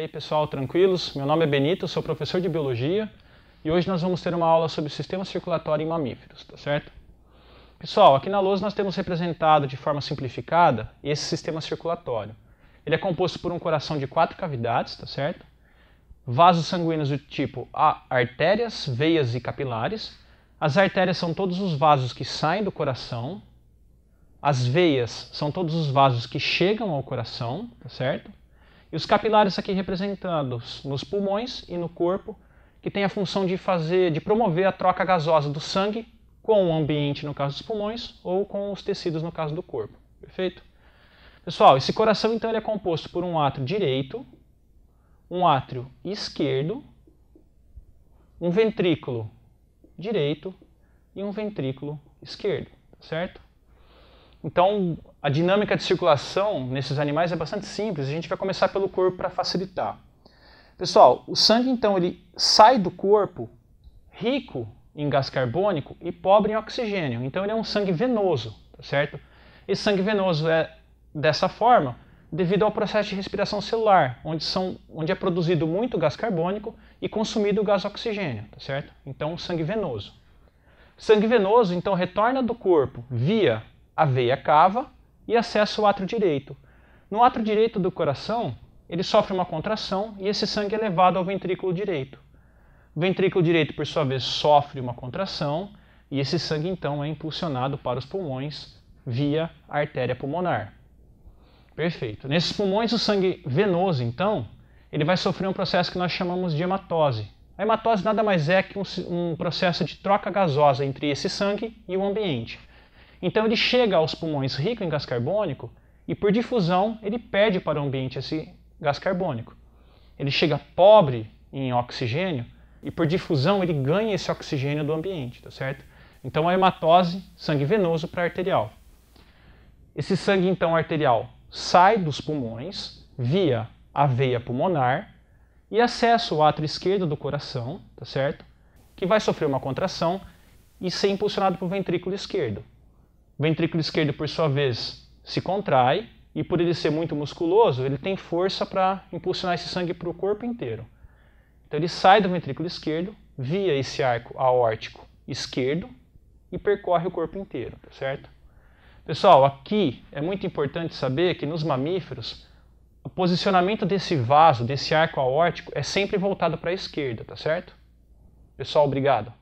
aí pessoal, tranquilos? Meu nome é Benito, sou professor de biologia e hoje nós vamos ter uma aula sobre o sistema circulatório em mamíferos, tá certo? Pessoal, aqui na lousa nós temos representado de forma simplificada esse sistema circulatório. Ele é composto por um coração de quatro cavidades, tá certo? Vasos sanguíneos do tipo A, artérias, veias e capilares. As artérias são todos os vasos que saem do coração. As veias são todos os vasos que chegam ao coração, tá certo? E os capilares aqui representados nos pulmões e no corpo, que tem a função de fazer, de promover a troca gasosa do sangue com o ambiente, no caso dos pulmões, ou com os tecidos, no caso do corpo. Perfeito? Pessoal, esse coração então ele é composto por um átrio direito, um átrio esquerdo, um ventrículo direito e um ventrículo esquerdo, certo? Então, a dinâmica de circulação nesses animais é bastante simples. A gente vai começar pelo corpo para facilitar. Pessoal, o sangue então ele sai do corpo rico em gás carbônico e pobre em oxigênio. Então ele é um sangue venoso, tá certo? Esse sangue venoso é dessa forma devido ao processo de respiração celular, onde, são, onde é produzido muito gás carbônico e consumido gás oxigênio, tá certo? Então sangue venoso. Sangue venoso então retorna do corpo via a veia cava e acessa o átrio direito. No átrio direito do coração, ele sofre uma contração e esse sangue é levado ao ventrículo direito. O ventrículo direito, por sua vez, sofre uma contração e esse sangue então é impulsionado para os pulmões via a artéria pulmonar. Perfeito. Nesses pulmões, o sangue venoso, então, ele vai sofrer um processo que nós chamamos de hematose. A hematose nada mais é que um, um processo de troca gasosa entre esse sangue e o ambiente. Então ele chega aos pulmões rico em gás carbônico e por difusão ele perde para o ambiente esse gás carbônico. Ele chega pobre em oxigênio e por difusão ele ganha esse oxigênio do ambiente, tá certo? Então a hematose, sangue venoso para arterial. Esse sangue então arterial sai dos pulmões via a veia pulmonar e acessa o átrio esquerdo do coração, tá certo? Que vai sofrer uma contração e ser impulsionado para o ventrículo esquerdo. O ventrículo esquerdo, por sua vez, se contrai e, por ele ser muito musculoso, ele tem força para impulsionar esse sangue para o corpo inteiro. Então, ele sai do ventrículo esquerdo via esse arco aórtico esquerdo e percorre o corpo inteiro, tá certo? Pessoal, aqui é muito importante saber que nos mamíferos o posicionamento desse vaso, desse arco aórtico, é sempre voltado para a esquerda, tá certo? Pessoal, obrigado.